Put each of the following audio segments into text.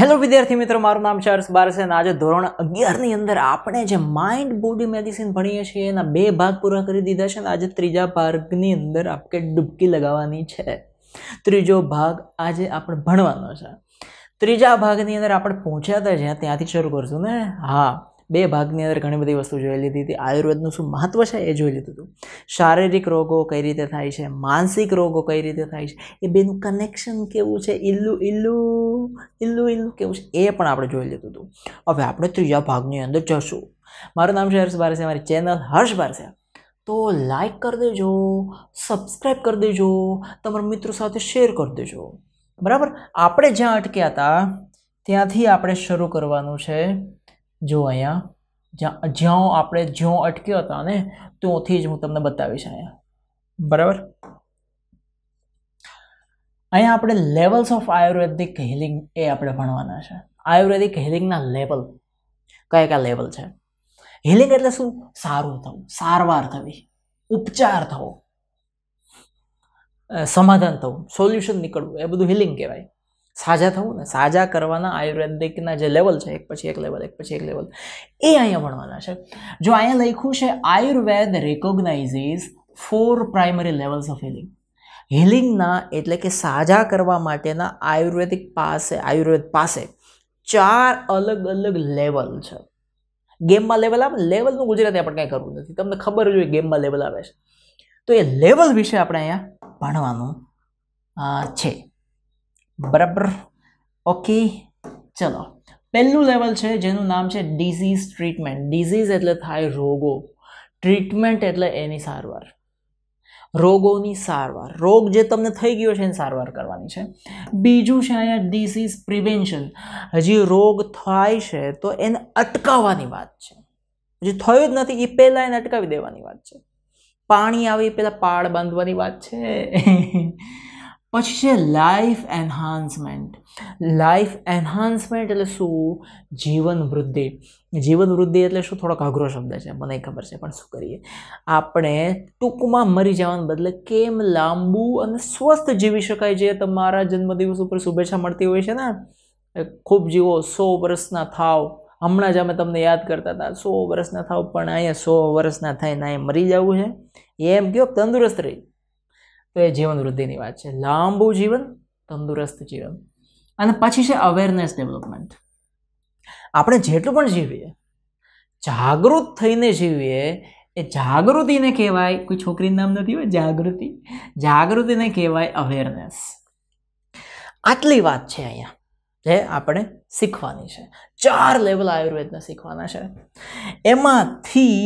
Hello વિદ્યાર્થી મિત્રો મારું નામ છે હર્ષ બારસ અને આજે ધોરણ અગિયારની અંદર આપણે જે માઇન્ડ બોડી મેડિસિન ભણીએ છીએ એના બે ભાગ પૂરા કરી દીધા છે અને આજે ત્રીજા ભાગની અંદર આપણે ડૂબકી લગાવવાની છે ત્રીજો ભાગ આજે આપણે ભણવાનો છે ત્રીજા ભાગની અંદર આપણે પહોંચ્યા હતા જ્યાં ત્યાંથી શરૂ કરશું ને હા બે ભાગની અંદર ઘણી બધી વસ્તુ જોઈ લીધી હતી આયુર્વેદનું શું મહત્વ છે એ જોઈ લીધું હતું શારીરિક રોગો કઈ રીતે થાય છે માનસિક રોગો કઈ રીતે થાય છે એ બેનું કનેક્શન કેવું છે ઇલ્લું ઇલ્લુ ઇલ્લુ ઇલ્લુ કેવું છે એ પણ આપણે જોઈ લીધું હતું હવે આપણે ત્રીજા ભાગની અંદર જશું મારું નામ છે હર્ષ બારસે મારી ચેનલ હર્ષ બારસે તો લાઈક કરી દેજો સબસ્ક્રાઈબ કરી દેજો તમારા મિત્રો સાથે શેર કરી દેજો બરાબર આપણે જ્યાં અટક્યા હતા ત્યાંથી આપણે શરૂ કરવાનું છે જો અહીંયા જ્યાં જ્યાં આપણે જ્યાં અટક્યો હતા ને ત્યાંથી જ હું તમને બતાવીશ અહીંયા બરાબર અહીંયા આપણે લેવલ્સ ઓફ આયુર્વેદિક હિલિંગ એ આપણે ભણવાના છે આયુર્વેદિક હિલિંગના લેવલ કયા કયા લેવલ છે હિલિંગ એટલે શું સારું થવું સારવાર થવી ઉપચાર થવો સમાધાન થવું સોલ્યુશન નીકળવું એ બધું હિલિંગ કહેવાય સાજા થવું ને સાજા કરવાના આયુર્વેદિકના જે લેવલ છે એક પછી એક લેવલ એક પછી એક લેવલ એ અહીંયા ભણવાના છે જો અહીંયા લખ્યું છે Ayurveda recognises four primary levels of healing હિલિંગના એટલે કે સાજા કરવા માટેના આયુર્વેદિક પાસે આયુર્વેદ પાસે ચાર અલગ અલગ લેવલ છે ગેમમાં લેવલ આવે લેવલનું ગુજરાતી આપણે કંઈ કરવું નથી તમને ખબર જોઈએ ગેમમાં લેવલ આવે છે તો એ લેવલ વિશે આપણે અહીંયા ભણવાનું છે બરાબર ઓકે ચલો પહેલું લેવલ છે જેનું નામ છે ડિઝીઝ ટ્રીટમેન્ટ ડિઝીઝ એટલે થાય રોગો ટ્રીટમેન્ટ એટલે એની સારવાર રોગોની સારવાર રોગ જે તમને થઈ ગયો છે એની સારવાર કરવાની છે બીજું છે અહીંયા ડિસીઝ પ્રિવેન્શન હજી રોગ થાય છે તો એને અટકાવવાની વાત છે હજી થયું જ નથી એ પહેલાં એને અટકાવી દેવાની વાત છે પાણી આવે એ પહેલાં પાળ બાંધવાની વાત છે પછી છે લાઈફ એન્હાન્સમેન્ટ લાઈફ એન્હાન્સમેન્ટ એટલે શું જીવન વૃદ્ધિ જીવન વૃદ્ધિ એટલે શું થોડોક અઘરો શબ્દ છે મને ખબર છે પણ શું કરીએ આપણે ટૂંકમાં મરી જવાને બદલે કેમ લાંબુ અને સ્વસ્થ જીવી શકાય જે તમારા જન્મદિવસ ઉપર શુભેચ્છા મળતી હોય છે ને ખૂબ જીવો સો વર્ષના થાવ હમણાં જ અમે તમને યાદ કરતા હતા સો વર્ષના થાવ પણ અહીંયા સો વર્ષના થાય થઈને અહીંયા મરી જવું છે એમ કહો તંદુરસ્ત રહી તો એ જીવન વૃદ્ધિની વાત છે લાંબુ જીવન તંદુરસ્ત જીવન અને પછી છે અવેરનેસ ડેવલપમેન્ટ આપણે જેટલું પણ જીવીએ જાગૃત થઈને જીવીએ એ જાગૃતિને કહેવાય કોઈ છોકરીનું નામ નથી હોય જાગૃતિ જાગૃતિને કહેવાય અવેરનેસ આટલી વાત છે અહીંયા જે આપણે શીખવાની છે ચાર લેવલ આયુર્વેદના શીખવાના છે એમાંથી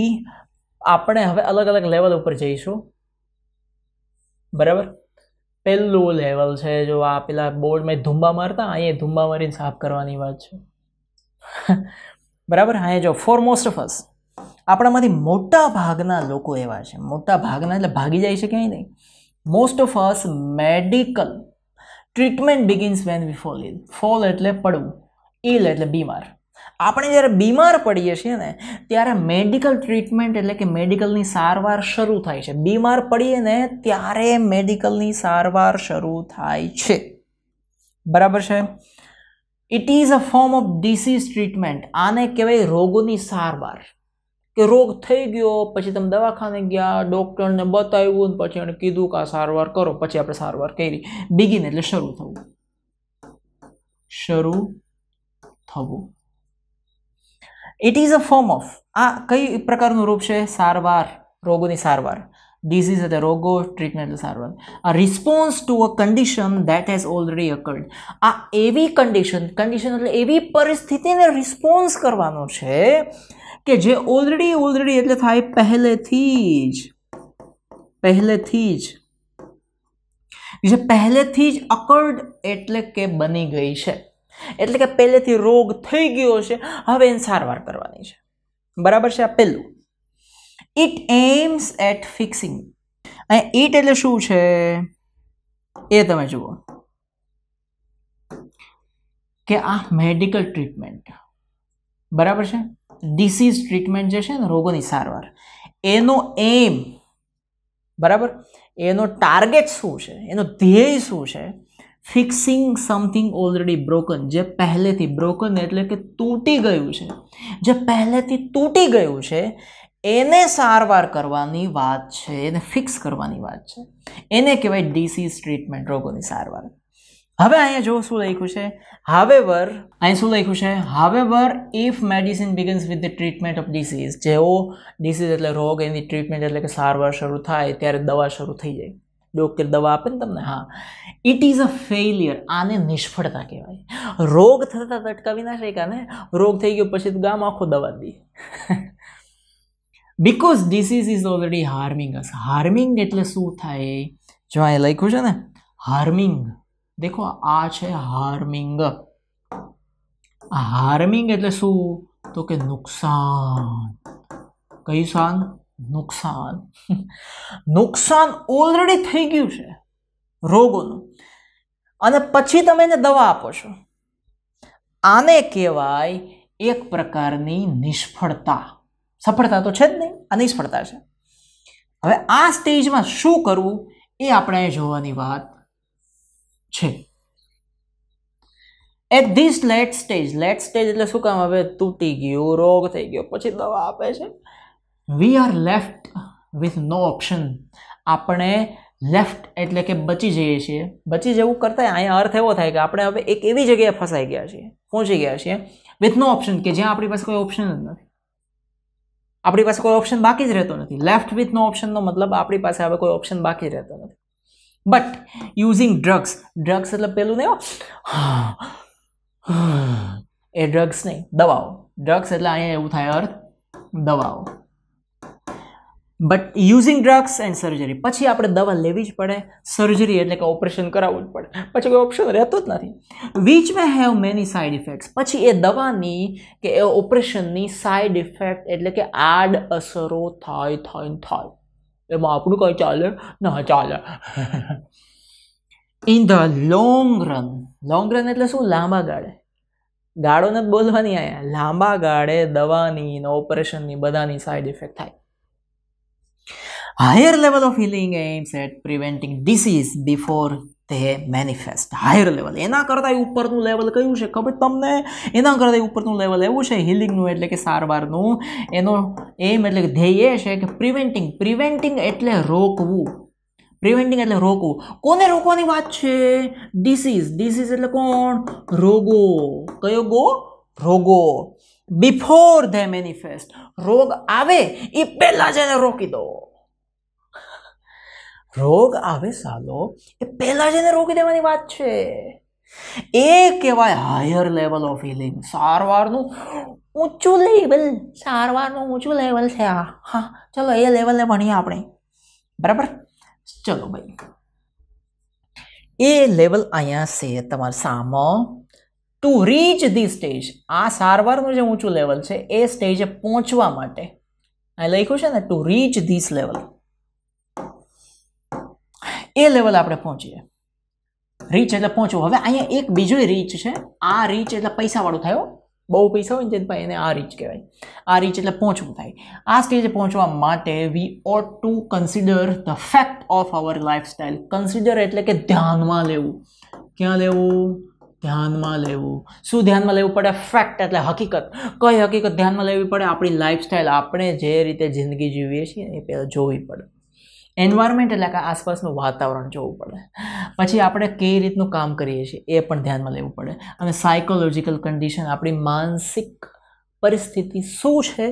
આપણે હવે અલગ અલગ લેવલ ઉપર જઈશું બરાબર પહેલું લેવલ છે જો આ પેલા બોર્ડ મેં ધુંબા મારતા અહીંયા ધુંબા મારીને સાફ કરવાની વાત છે બરાબર હા જો ફોર મોસ્ટ ઓફ અસ આપણામાંથી મોટા ભાગના લોકો એવા છે મોટા ભાગના એટલે ભાગી જાય છે ક્યાંય નહીં most of us medical treatment begins when we fall ill fall એટલે પડવું ઇલ એટલે બીમાર આપણે જ્યારે બીમાર પડીએ છીએ ને ત્યારે મેડિકલ ટ્રીટમેન્ટ એટલે કે મેડિકલની સારવાર શરૂ થાય છે બીમાર પડીએ ને ત્યારે મેડિકલની સારવાર શરૂ થાય છે બરાબર છે it is a form of disease treatment આને કહેવાય રોગોની સારવાર કે રોગ થઈ ગયો પછી તમે દવાખાને ગયા ડૉક્ટરને બતાવ્યું પછી એણે કીધું કે આ સારવાર કરો પછી આપણે સારવાર કરી બિગીન એટલે શરૂ થવું શરૂ થવું it is a form of આ કઈ પ્રકારનું રૂપ છે સારવાર રોગોની સારવાર ડિઝીઝ એટલે રોગો ટ્રીટમેન્ટ એટલે સારવાર આ response to a condition that has already occurred આ એવી કન્ડિશન કન્ડિશન એટલે એવી પરિસ્થિતિને રિસ્પોન્સ કરવાનો છે કે જે ઓલરેડી ઓલરેડી એટલે થાય પહેલેથી જ પહેલેથી જ જે પહેલેથી જ અકર્ડ એટલે કે બની ગઈ છે એટલે કે પહેલેથી રોગ થઈ ગયો છે હવે એને સારવાર કરવાની છે બરાબર છે આ પહેલું ઇટ એમ્સ એટ ફિક્સિંગ અહીંયા ઇટ એટલે શું છે એ તમે જુઓ કે આ મેડિકલ ટ્રીટમેન્ટ બરાબર છે ડિસીઝ ટ્રીટમેન્ટ જે છે ને રોગોની સારવાર એનો એમ બરાબર એનો ટાર્ગેટ શું છે એનો ધ્યેય શું છે ફિક્સિંગ સમથિંગ ઓલરેડી બ્રોકન જે પહેલેથી બ્રોકન એટલે કે તૂટી ગયું છે જે પહેલેથી તૂટી ગયું છે એને સારવાર કરવાની વાત છે એને ફિક્સ કરવાની વાત છે એને કહેવાય ડિસીઝ ટ્રીટમેન્ટ રોગોની સારવાર હવે અહીંયા જો શું લખ્યું છે હાવેવર અહીં શું લખ્યું છે however if medicine begins with the treatment of disease જેવો ડિસીઝ એટલે રોગ એની ટ્રીટમેન્ટ એટલે કે સારવાર શરૂ થાય ત્યારે દવા શરૂ થઈ જાય ડોક્ટર દવા આપે ને તમને હા ઇટ ઇઝ અ ફેલિયર આને નિષ્ફળતા કહેવાય રોગ થતાં અટકાવી ના શકાય ને રોગ થઈ ગયો પછી તો ગામ આખો દવા દે because disease is already harming us harming એટલે શું થાય જો આ લખ્યું છે ને હાર્મિંગ દેખો આ છે હાર્મિંગ હાર્મિંગ એટલે શું તો કે નુકસાન કયું શાન નુકસાન નુકસાન ઓલરેડી થઈ ગયું છે રોગોનું અને પછી તમે એને દવા આપો છો આને કહેવાય એક પ્રકારની નિષ્ફળતા સફળતા તો છે જ નહીં આ નિષ્ફળતા છે હવે આ સ્ટેજમાં શું કરવું એ આપણે જોવાની વાત છે at this late stage late stage એટલે શું કામ હવે તૂટી ગયું રોગ થઈ ગયો પછી દવા આપે છે we are left with no option આપણે લેફ્ટ એટલે કે બચી જઈએ છીએ બચી જવું કરતાં અહીંયા અર્થ એવો થાય કે આપણે હવે એક એવી જગ્યાએ ફસાઈ ગયા છીએ પહોંચી ગયા છીએ વિથ નો ઓપ્શન કે જ્યાં આપણી પાસે કોઈ ઓપ્શન જ નથી આપણી પાસે કોઈ ઓપ્શન બાકી જ રહેતો નથી લેફ્ટ વિથ નો ઓપ્શનનો મતલબ આપણી પાસે હવે કોઈ ઓપ્શન બાકી રહેતો નથી બટ યુઝિંગ ડ્રગ્સ ડ્રગ્સ એટલે પેલું નહીં એ ડ્રગ્સ નહીં દવાઓ ડ્રગ્સ એટલે અહીંયા એવું થાય અર્થ દવાઓ but using drugs and surgery પછી આપણે દવા લેવી જ પડે સર્જરી એટલે કે ઓપરેશન કરાવવું જ પડે પછી કોઈ ઓપ્શન રહેતો જ નથી which may have many side effects પછી એ દવાની કે એ ઓપરેશનની સાઈડ ઇફેક્ટ એટલે કે આડ અસરો થાય થાય થાય એમાં આપણું કંઈ ચાલે ના ચાલે in the long run long run એટલે શું લાંબા ગાળે ગાળો નથી બોલવાની આયા લાંબા ગાળે દવાની ને ઓપરેશનની બધાની સાઈડ ઇફેક્ટ થાય higher level of healing aims at preventing disease before they manifest higher level એના કરતાં ઉપરનું લેવલ કયું છે ખબર તમને એના કરતાં ઉપરનું લેવલ એવું છે હિલિંગનું એટલે કે સારવારનું એનો એમ એટલે કે ધ્યેય એ છે કે પ્રિવેન્ટિંગ પ્રિવેન્ટિંગ એટલે રોકવું પ્રિવેન્ટિંગ એટલે રોકવું કોને રોકવાની વાત છે ડિસીઝ ડિસીઝ એટલે કોણ રોગો કયો ગો રોગો બિફોર ધે મેનિફેસ્ટ રોગ આવે એ પહેલાં જ એને રોકી દો રોગ આવે સાલો એ પહેલાં જઈને રોકી દેવાની વાત છે એ કહેવાય હાયર લેવલ ઓફ હિલિંગ સારવારનું ઊંચું લેવલ સારવારનું ઊંચું લેવલ છે આ હા ચલો એ લેવલને ભણીએ આપણે બરાબર ચલો ભાઈ એ લેવલ અહીંયા છે તમારા સામો ટુ રીચ ધી સ્ટેજ આ સારવારનું જે ઊંચું લેવલ છે એ સ્ટેજે પહોંચવા માટે અહીં લખ્યું છે ને ટુ રીચ ધીસ લેવલ એ લેવલ આપણે પહોંચીએ રીચ એટલે પહોંચવું હવે અહીંયા એક બીજો રીચ છે આ રીચ એટલે પૈસાવાળો થયો બહુ પૈસા હોય ને જેનભાઈ એને આ રીચ કહેવાય આ રીચ એટલે પહોંચવું થાય આ સ્ટેજે પહોંચવા માટે we ought to consider the fact of our lifestyle consider એટલે કે ધ્યાનમાં લેવું ક્યાં લેવું ધ્યાનમાં લેવું શું ધ્યાનમાં લેવું પડે ફેક્ટ એટલે હકીકત કઈ હકીકત ધ્યાનમાં લેવી પડે આપણી લાઈફસ્ટાઈલ આપણે જે રીતે જિંદગી જીવીએ છીએ એ પહેલાં જોવી પડે એન્વાયરમેન્ટ એટલે કે આસપાસનું વાતાવરણ જોવું પડે પછી આપણે કઈ રીતનું કામ કરીએ છીએ એ પણ ધ્યાનમાં લેવું પડે અને સાયકોલોજીકલ કન્ડિશન આપણી માનસિક પરિસ્થિતિ શું છે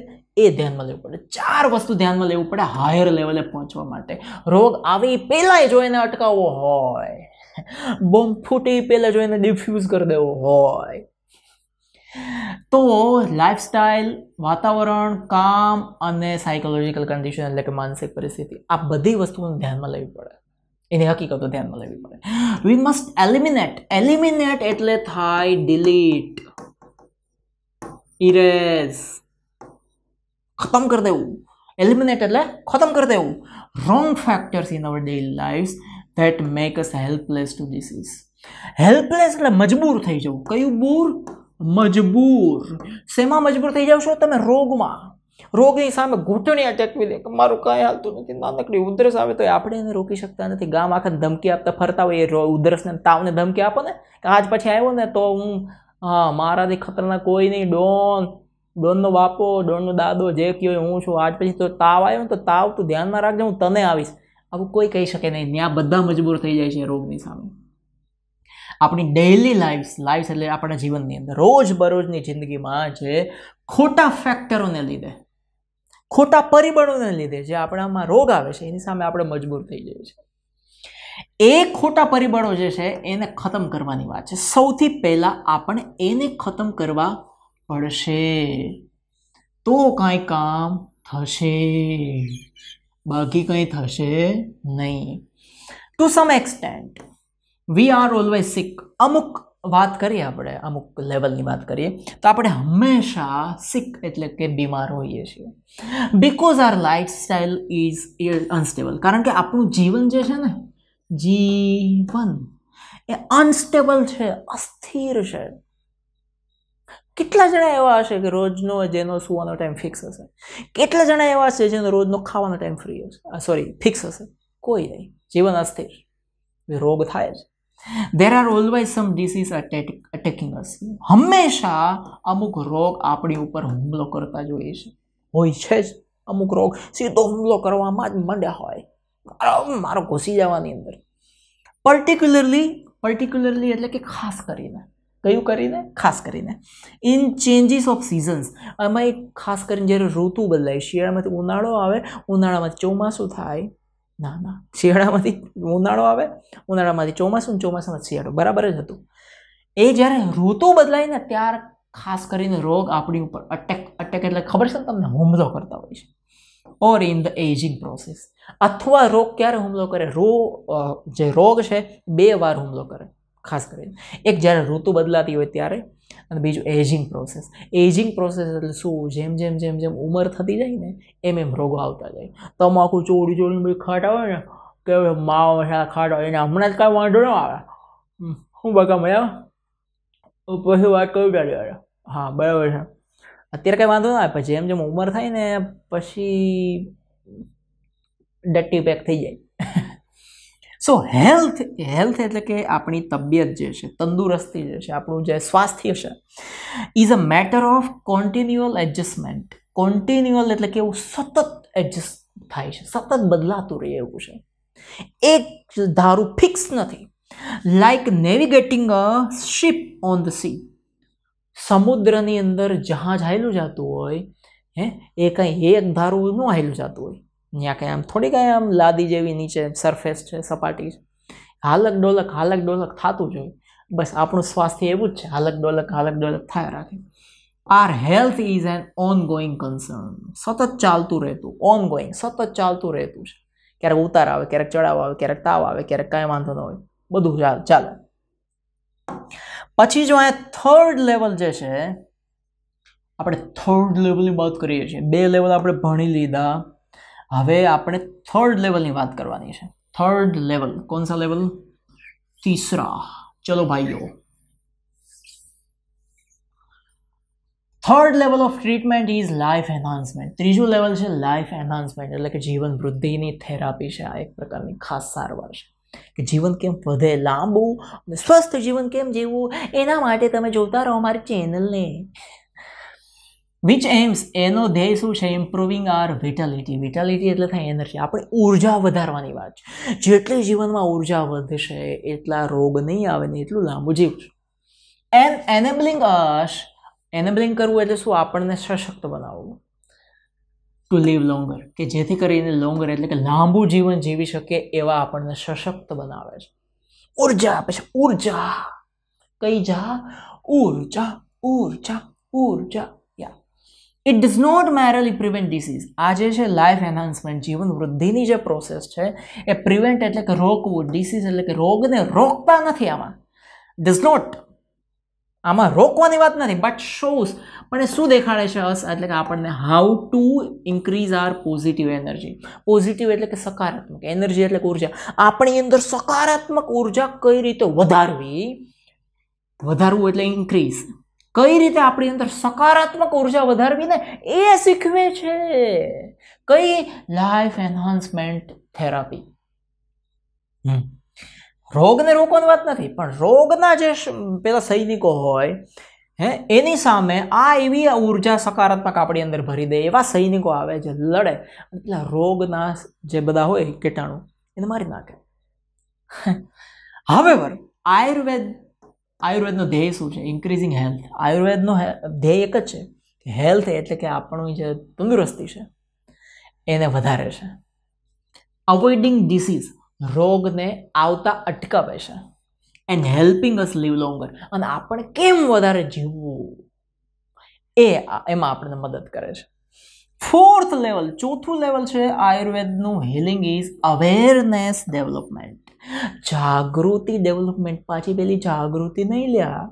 એ ધ્યાનમાં લેવું પડે ચાર વસ્તુ ધ્યાનમાં લેવું પડે હાયર લેવલે પહોંચવા માટે રોગ આવી પહેલાં જોઈને અટકાવવો હોય બોમ્બ ફૂટી પહેલાં જોઈને ડિફ્યુઝ કરી દેવો હોય તો લાઇફસ્ટાઇલ વાતાવરણ કામ અને સાયકોલોજીકલ કન્ડિશન એટલે કે માનસિક પરિસ્થિતિ આ બધી વસ્તુઓને ધ્યાનમાં લેવી પડે એની હકીકતો ધ્યાનમાં લેવી પડે વી મસ્ટ એલિમિનેટ એલિમિનેટ એટલે થાય ડિલીટ ઇરેઝ ખતમ કરી દેવું એલિમિનેટ એટલે ખતમ કરી દેવું wrong factors in our day life that make us helpless to disease helpless એટલે મજબૂર થઈ જવું કયું બૂર મજબૂર શેમાં મજબૂર થઈ જાવ છો તમે રોગમાં રોગની સામે ઘૂંટણી અટેક દે મારું કાંઈ હાલતું નથી નાનકડી ઉધરસ આવે તો આપણે એને રોકી શકતા નથી ગામ આખા ધમકી આપતા ફરતા હોય એ ઉધરસને તાવને ધમકી આપો ને કે આજ પછી આવ્યો ને તો હું હા મારાથી ખતરનાક કોઈ નહીં ડોન ડોનનો બાપો ડોનનો દાદો જે કયો હું છું આજ પછી તો તાવ આવ્યો ને તો તાવ તું ધ્યાનમાં રાખજે હું તને આવીશ આવું કોઈ કહી શકે નહીં ત્યાં બધા મજબૂર થઈ જાય છે રોગની સામે આપણી ડેઇલી લાઈફ લાઈફ્સ એટલે આપણા જીવનની અંદર રોજબરોજની જિંદગીમાં જે ખોટા ફેક્ટરોને લીધે ખોટા પરિબળોને લીધે જે આપણામાં રોગ આવે છે એની સામે આપણે મજબૂર થઈ જઈએ છીએ એ ખોટા પરિબળો જે છે એને ખતમ કરવાની વાત છે સૌથી પહેલાં આપણે એને ખતમ કરવા પડશે તો કાંઈ કામ થશે બાકી કંઈ થશે નહીં to some extent we are always sick અમુક વાત કરીએ આપણે અમુક લેવલની વાત કરીએ તો આપણે હંમેશા સિક એટલે કે બીમાર હોઈએ છીએ because our style is unstable કારણ કે આપણું જીવન જે છે ને જીવન એ અનસ્ટેબલ છે અસ્થિર છે કેટલા જણા એવા હશે કે રોજનો જેનો સુવાનો ટાઈમ ફિક્સ હશે કેટલા જણા એવા હશે જેનો રોજનો ખાવાનો ટાઈમ ફ્રી હશે સોરી ah, ફિક્સ હશે કોઈ નહીં જીવન અસ્થિર રોગ થાય છે there are always some disease attacking us હંમેશા અમુક રોગ આપણી ઉપર હુમલો કરતા જોઈએ છે હોય છે જ અમુક રોગ સીધો હુમલો કરવામાં જ મંડ્યા હોય મારો ઘૂસી જવાની અંદર પર્ટિક્યુલરલી પર્ટિક્યુલરલી એટલે કે ખાસ કરીને કયું કરીને ખાસ કરીને ઇન ચેન્જીસ ઓફ સિઝન્સ એમાં એક ખાસ કરીને જ્યારે ઋતુ બદલાય શિયાળામાંથી ઉનાળો આવે ઉનાળામાં ચોમાસું થાય ના ના શિયાળામાંથી ઉનાળો આવે ઉનાળામાંથી ચોમાસું ચોમાસામાં શિયાળો બરાબર જ હતું એ જ્યારે ઋતુ બદલાય ને ત્યાર ખાસ કરીને રોગ આપણી ઉપર અટેક અટેક એટલે ખબર છે ને તમને હુમલો કરતા હોય છે or in the ageing process અથવા રોગ ક્યારે હુમલો કરે રો જે રોગ છે બે વાર હુમલો કરે ખાસ કરીને એક જ્યારે ઋતુ બદલાતી હોય ત્યારે અને બીજું એજિંગ પ્રોસેસ એજિંગ પ્રોસેસ એટલે શું જેમ જેમ જેમ જેમ ઉંમર થતી જાય ને એમ એમ રોગો આવતા જાય તમાકુ ચોડી ચોરીને બધી ખાટ આવે ને કે માવા મસાલા ખાટ આવે એને હમણાં જ કાંઈ વાંધો ન આવે હું બકા મજા પછી વાત કરું ત્યારે હા બરાબર છે અત્યારે કંઈ વાંધો ના આવે પછી જેમ જેમ ઉંમર થાય ને પછી ડટ્ટી પેક થઈ જાય સો હેલ્થ હેલ્થ એટલે કે આપણી તબિયત જે છે તંદુરસ્તી જે છે આપણું જે સ્વાસ્થ્ય છે is a matter of continual adjustment continual એટલે કે એવું સતત એડજસ્ટ થાય છે સતત બદલાતું રહે એવું છે એક ધારું ફિક્સ નથી like navigating a ship on the sea સમુદ્રની અંદર જહાજ હાયલું જતું હોય હે એ કંઈ એક ધારું ન હાયલું જતું હોય ત્યાં કંઈ આમ થોડી કાંઈ આમ લાદી જેવી નીચે સરફેસ છે સપાટી છે હાલક ડોલક હાલક ડોલક થતું જોઈએ બસ આપણું સ્વાસ્થ્ય એવું જ છે હાલક ડોલક હાલક ડોલક થયા રાખે our health is an ongoing concern સતત ચાલતું રહેતું ઓન ગોઈંગ સતત ચાલતું રહેતું છે ક્યારેક ઉતાર આવે ક્યારેક ચડાવ આવે ક્યારેક તાવ આવે ક્યારેક કાંઈ વાંધો ન હોય બધું ચાલ ચાલે પછી જો અહીંયા થર્ડ લેવલ જે છે આપણે થર્ડ લેવલની વાત કરીએ છીએ બે લેવલ આપણે ભણી લીધા હવે આપણે થર્ડ લેવલની વાત કરવાની છે થર્ડ લેવલ કોણ સા લેવલ તીસરા ચલો ભાઈઓ third level of treatment is life enhancement ત્રીજું લેવલ છે લાઈફ એન્હાન્સમેન્ટ એટલે કે જીવન વૃદ્ધિની થેરાપી છે આ એક પ્રકારની ખાસ સારવાર છે કે જીવન કેમ વધે લાંબુ અને સ્વસ્થ જીવન કેમ જીવવું એના માટે તમે જોતા રહો અમારી ચેનલને વિચ એમ્સ એનો ધ્યેય શું છે ઇમ્પ્રુવિંગ આર વિટાલિટી વિટાલિટી એટલે થાય એનર્જી આપણે ઉર્જા વધારવાની વાત છે જેટલી જીવનમાં ઉર્જા વધશે એટલા રોગ નહીં આવે ને એટલું લાંબુ જીવશું એન એનેબલિંગ અશ એનેબલિંગ કરવું એટલે શું આપણને સશક્ત બનાવવું ટુ લીવ લોંગર કે જેથી કરીને લોંગર એટલે કે લાંબુ જીવન જીવી શકે એવા આપણને સશક્ત બનાવે છે ઉર્જા આપે છે ઉર્જા કઈ જા ઉર્જા ઉર્જા ઉર્જા it does not merely prevent disease આજે છે લાઈફ એન્હાન્સમેન્ટ જીવન વૃદ્ધિની જે પ્રોસેસ છે એ પ્રિવેન્ટ એટલે કે રોકવું ડિસીઝ એટલે કે રોગને રોકતા નથી આમાં ડઝ નોટ આમાં રોકવાની વાત નથી બટ શોઝ પણ એ શું દેખાડે છે અસ એટલે કે આપણને how to increase our positive energy positive એટલે કે સકારાત્મક એનર્જી એટલે કે ઉર્જા આપણી અંદર સકારાત્મક ઉર્જા કઈ રીતે વધારવી વધારવું એટલે ઇન્ક્રીઝ કઈ રીતે આપણી અંદર સકારાત્મક ઉર્જા વધારવીને એ શીખવે છે કઈ લાઈફ એન્હાન્સમેન્ટ થેરાપી રોગને રોકવાની વાત નથી પણ રોગના જે પેલા સૈનિકો હોય હે એની સામે આ એવી ઉર્જા સકારાત્મક આપણી અંદર ભરી દે એવા સૈનિકો આવે જે લડે એટલા રોગના જે બધા હોય કીટાણુ એને મારી નાખે હવે વર આયુર્વેદ આયુર્વેદનો ધ્યેય શું છે ઇન્ક્રીઝિંગ હેલ્થ આયુર્વેદનો ધ્યેય એક જ છે હેલ્થ એટલે કે આપણું જે તંદુરસ્તી છે એને વધારે છે અવોઇડિંગ ડિસીઝ રોગને આવતા અટકાવે છે and helping us live longer અને આપણે કેમ વધારે જીવવું એ એમાં આપણને મદદ કરે છે ફોર્થ લેવલ ચોથું લેવલ છે આયુર્વેદનું હિલિંગ ઇઝ અવેરનેસ ડેવલપમેન્ટ જાગૃતિ ડેવલપમેન્ટ પાછી પેલી જાગૃતિ નહીં લ્યા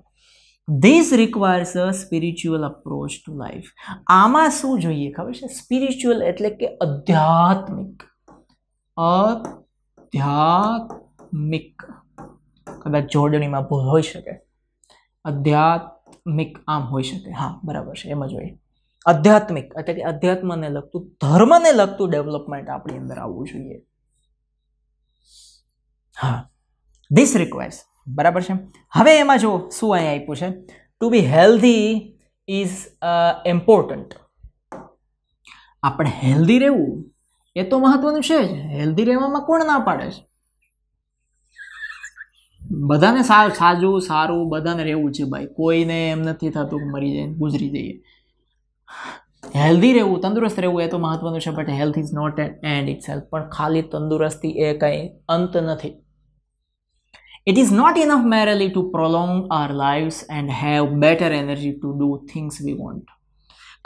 this requires a spiritual approach to life આમાં શું જોઈએ ખબર છે સ્પિરિચ્યુઅલ એટલે કે આધ્યાત્મિક અધ્યાત્મિક કદાચ જોડણીમાં ભૂલ હોઈ શકે અધ્યાત્મિક આમ હોઈ શકે હા બરાબર છે એમ જ હોય આધ્યાત્મિક એટલે કે અધ્યાત્મને લગતું ધર્મને લગતું ડેવલપમેન્ટ આપણી અંદર આવવું જોઈએ હા ધીસ રિક્વાયર્સ બરાબર છે હવે એમાં જુઓ શું અહીં આપ્યું છે to be healthy is important આપણે હેલ્ધી રહેવું એ તો મહત્વનું છે જ હેલ્ધી રહેવામાં કોણ ના પાડે છે બધાને સારું સાજું સારું બધાને રહેવું છે ભાઈ કોઈને એમ નથી થતું મરી જાય ગુજરી જઈએ હેલ્ધી રહેવું તંદુરસ્ત રહેવું એ તો મહત્વનું છે but health is not end itself પણ ખાલી તંદુરસ્તી એ કંઈ અંત નથી It is not enough merely to prolong our lives and have better energy to do things we want.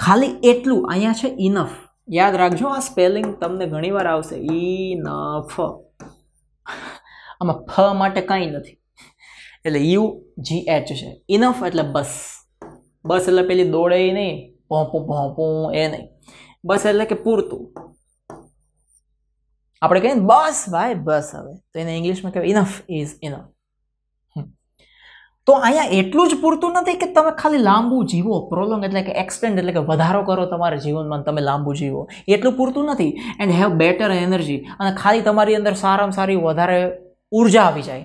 ખાલી એટલું અહીંયા છે ઇનફ યાદ રાખજો આ સ્પેલિંગ તમને ઘણીવાર આવશે ઇનફ આમાં ફ માટે કાંઈ નથી એટલે યુ જી એચ છે ઇનફ એટલે બસ બસ એટલે પેલી દોડે નહીં ભોંપું ભોંપું એ નહીં બસ એટલે કે પૂરતું આપણે કહીએ બસ ભાઈ બસ હવે તો એને ઇંગ્લિશમાં કહેવાય ઇનફ ઇઝ ઇનફ તો અહીંયા એટલું જ પૂરતું નથી કે તમે ખાલી લાંબુ જીવો પ્રોલોંગ એટલે કે એક્સટેન્ડ એટલે કે વધારો કરો તમારા જીવનમાં તમે લાંબુ જીવો એટલું પૂરતું નથી એન્ડ હેવ બેટર એનર્જી અને ખાલી તમારી અંદર સારામાં સારી વધારે ઉર્જા આવી જાય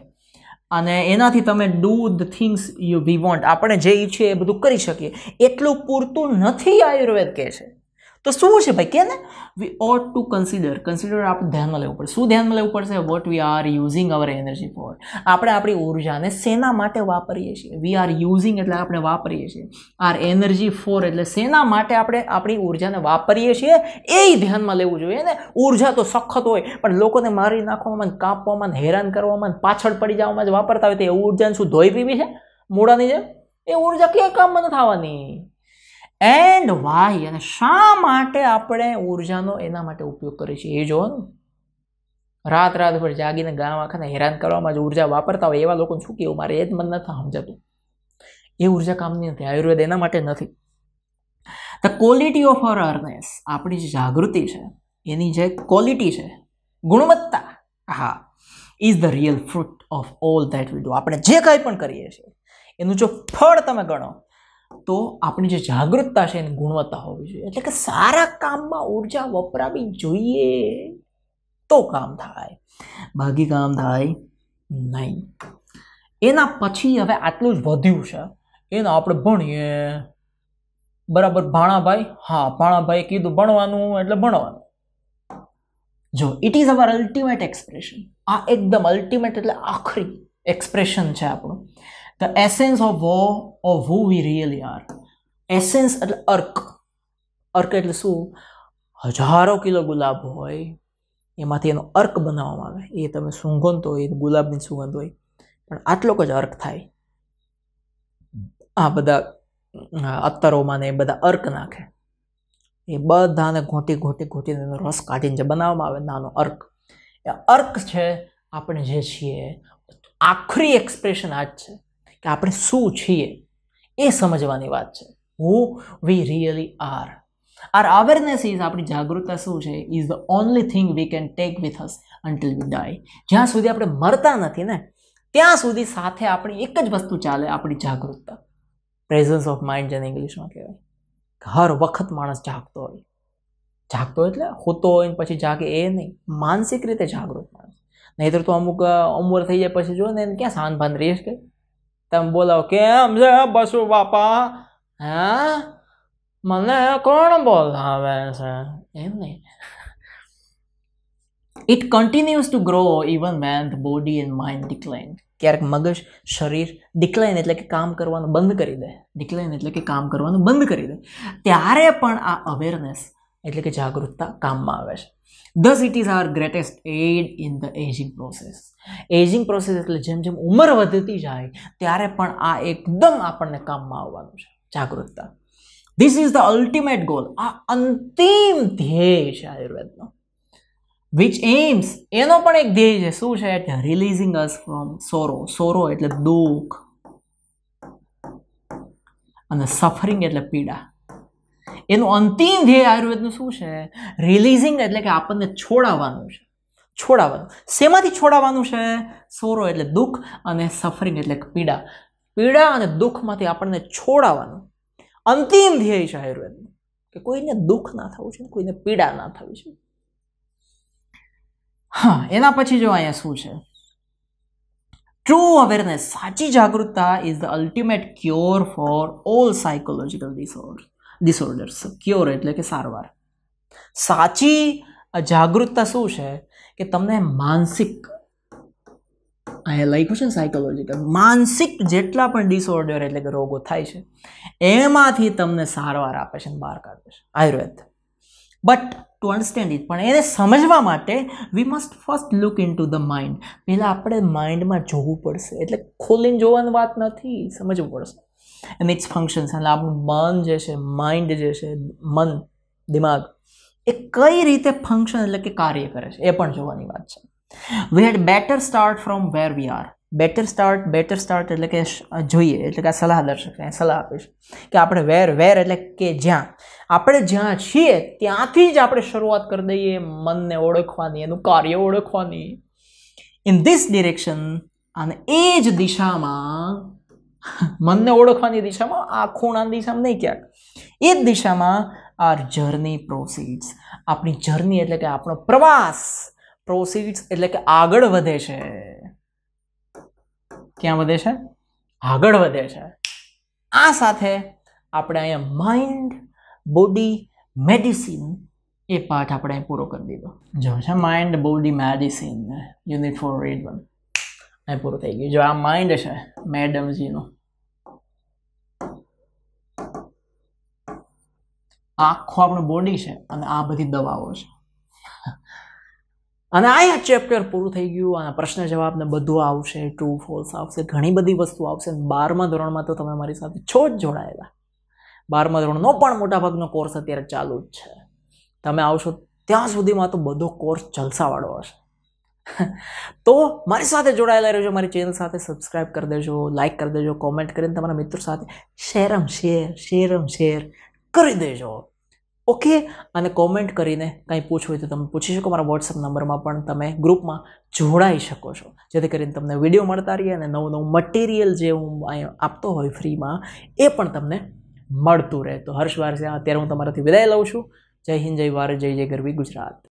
અને એનાથી તમે do the things you we want આપણે જે ઈચ્છીએ એ બધું કરી શકીએ એટલું પૂરતું નથી આયુર્વેદ કહે છે તો શું છે ભાઈ કે ને we ought to consider consider આપણે ધ્યાનમાં લેવું પડશે શું ધ્યાનમાં લેવું પડશે what we are using our energy for આપણે આપણી ઉર્જાને શેના માટે વાપરીએ છીએ વી આર યુઝિંગ એટલે આપણે વાપરીએ છીએ આર એનર્જી ફોર એટલે શેના માટે આપણે આપણી ઉર્જાને વાપરીએ છીએ એ ધ્યાનમાં લેવું જોઈએ ને ઉર્જા તો સખત હોય પણ લોકોને મારી નાખવામાં કાપવામાં હેરાન કરવામાં પાછળ પડી જવામાં જ વાપરતા હોય તો એ ઉર્જાને શું ધોઈ પીવી છે મૂળાની જેમ એ ઉર્જા ક્યાં કામમાં નથી આવવાની એન્ડ વાય અને શા માટે આપણે ઊર્જાનો એના માટે ઉપયોગ કરીએ છીએ એ જોવાનું રાત રાત રાતભર જાગીને ગામ આખાને હેરાન કરવામાં જ ઉર્જા વાપરતા હોય એવા લોકોને શું કહેવું મારે એ જ મન નથી સમજતું એ ઉર્જા કામની નથી આયુર્વેદ એના માટે નથી the quality of our awareness આપણી જે જાગૃતિ છે એની જે ક્વોલિટી છે ગુણવત્તા હા is the real fruit of all that we do આપણે જે કંઈ પણ કરીએ છીએ એનું જો ફળ તમે ગણો તો આપણી જે જાગૃતતા છે એની ગુણવત્તા હોવી જોઈએ એટલે કે સારા કામમાં ઉર્જા વપરાવી જોઈએ તો કામ થાય બાકી કામ થાય નહીં એના પછી હવે આટલું જ વધ્યું છે એના આપણે ભણીએ બરાબર ભાણાભાઈ હા ભાણાભાઈ કીધું ભણવાનું એટલે ભણવાનું જો it is our ultimate expression આ એકદમ અલ્ટિમેટ એટલે આખરી એક્સપ્રેશન છે આપણું the essence of who of who we really are essence એટલે અર્ક અર્ક એટલે શું હજારો કિલો ગુલાબ હોય એમાંથી એનો અર્ક બનાવવામાં આવે એ તમે સુગંધ હોય એ ગુલાબની સુગંધ હોય પણ આટલો જ અર્ક થાય આ બધા અત્તરોમાં ને એ બધા અર્ક નાખે એ બધાને ઘોંટી ઘોટી ઘોટીને એનો રસ કાઢીને જે બનાવવામાં આવે નાનો અર્ક એ અર્ક છે આપણે જે છીએ આખરી એક્સપ્રેશન આ જ છે કે આપણે શું છીએ એ સમજવાની વાત છે who we really are are awareness is આપણી જાગૃતતા શું છે is the only thing we can take with us until we die જ્યાં સુધી આપણે મરતા નથી ને ત્યાં સુધી સાથે આપણી એક જ વસ્તુ ચાલે આપણી જાગૃતતા પ્રેઝન્સ ઓફ માઇન્ડ જેને ઇંગ્લિશમાં કહેવાય હર વખત માણસ જાગતો હોય જાગતો એટલે હોતો હોય પછી જાગે એ નહીં માનસિક રીતે જાગૃત માણસ નહીંતર તો અમુક ઉંમર થઈ જાય પછી જો ને એને ક્યાં શાંત ભાન રહી શકે તમે બોલાવો કેમ છે બસુ બાપા હે મને કોણ બોલાવે છે એમ નહીં it continuous to grow even when the body and mind decline ક્યારેક મગજ શરીર ડિક્લાઇન એટલે કે કામ કરવાનું બંધ કરી દે ડિક્લાઇન એટલે કે કામ કરવાનું બંધ કરી દે ત્યારે પણ આ અવેરનેસ એટલે કે જાગૃતતા કામમાં આવે છે it cities are greatest aid in the ageing process aging process એટલે જેમ જેમ ઉંમર વધતી જાય ત્યારે પણ આ એકદમ આપણને કામમાં આવવાનું છે જાગૃતતા this is the ultimate goal આ અંતિમ ધ્યેય છે આયુર્વેદનો વિચ એમ્સ એનો પણ એક ધ્યેય છે શું છે releasing us from sorrow sorrow એટલે દુઃખ અને સફરિંગ એટલે પીડા એનું અંતિમ ધ્યેય આયુર્વેદનું શું છે રિલીઝિંગ એટલે કે આપણને છોડાવવાનું છે છોડાવવાનું શેમાંથી છોડાવવાનું છે સોરો એટલે દુઃખ અને સફરિંગ એટલે પીડા પીડા અને દુઃખમાંથી આપણને છોડાવવાનું અંતિમ ધ્યેય છે આયુર્વેદનું કે કોઈને દુઃખ ના થવું છે કોઈને પીડા ના થવી છે હા એના પછી જો અહીંયા શું છે ટ્રુ અવેરનેસ સાચી જાગૃતતા is the ultimate cure for all psychological disorder disorders cure એટલે કે સારવાર સાચી જાગૃતતા શું છે કે તમને માનસિક અહીંયા લખ્યું છે ને સાયકોલોજીકલ માનસિક જેટલા પણ ડિસઓર્ડર એટલે કે રોગો થાય છે એમાંથી તમને સારવાર આપે છે બહાર કાઢે છે Ayurveda but to understand it પણ એને સમજવા માટે we must first look into the mind પહેલાં આપણે માઇન્ડમાં જોવું પડશે એટલે ખોલીને જોવાની વાત નથી સમજવું પડશે અને ઇટ્સ ફંક્શન્સ એટલે આપણું મન જે છે માઇન્ડ જે છે મન દિમાગ એ કઈ રીતે ફંક્શન એટલે કે કાર્ય કરે છે એ પણ જોવાની વાત છે we had better start from where we are better start better start એટલે કે જોઈએ એટલે કે આ સલાહ દર્શક સલાહ આપીશ કે આપણે વેર વેર એટલે કે જ્યાં આપણે જ્યાં છીએ ત્યાંથી જ આપણે શરૂઆત કરી દઈએ મનને ઓળખવાની એનું કાર્ય ઓળખવાની ઇન ધીસ ડિરેક્શન અને એ જ દિશામાં મનને ઓળખવાની દિશામાં આ ખૂણાની દિશામાં નહીં ક્યાંક એ જ દિશામાં આ જર્ની પ્રોસીડ્સ આપણી જર્ની એટલે કે આપણો પ્રવાસ પ્રોસીડ્સ એટલે કે આગળ વધે છે ક્યાં વધે છે આગળ વધે છે આ સાથે આપણે અહીંયા માઇન્ડ બોડી મેડિસિન એ પાઠ આપણે પૂરો કરી દીધો જો છે mind body medicine unit four read one એ પૂરું થઈ ગયું જો આ માઇન્ડ છે મેડમજીનું આખું આપણું બોડી છે અને આ બધી દવાઓ છે અને આ ચેપ્ટર પૂરું થઈ ગયું અને પ્રશ્ન જવાબને બધું આવશે ટુ ફોલ્સ આવશે ઘણી બધી વસ્તુ આવશે બારમા ધોરણમાં તો તમે મારી સાથે છો જ જોડાયેલા બારમા ધોરણનો પણ મોટાભાગનો કોર્સ અત્યારે ચાલુ જ છે તમે આવશો ત્યાં સુધીમાં તો બધો કોર્સ જલસાવાળો હશે તો મારી સાથે જોડાયેલા રહેજો મારી ચેનલ સાથે સબસ્ક્રાઈબ કરી દેજો લાઇક કરી દેજો કોમેન્ટ કરીને તમારા મિત્રો સાથે શેરમ શેર શેરમ શેર કરી દેજો ઓકે અને કોમેન્ટ કરીને કંઈ પૂછવું હોય તો તમે પૂછી શકો મારા વોટ્સઅપ નંબરમાં પણ તમે ગ્રુપમાં જોડાઈ શકો છો જેથી કરીને તમને વિડીયો મળતા રહીએ અને નવું નવું મટીરિયલ જે હું આપતો હોય ફ્રીમાં એ પણ તમને મળતું રહે તો હર્ષ વારસે અત્યારે હું તમારાથી વિદાય લઉં છું જય હિન્દ જય વાર જય જય ગરવી ગુજરાત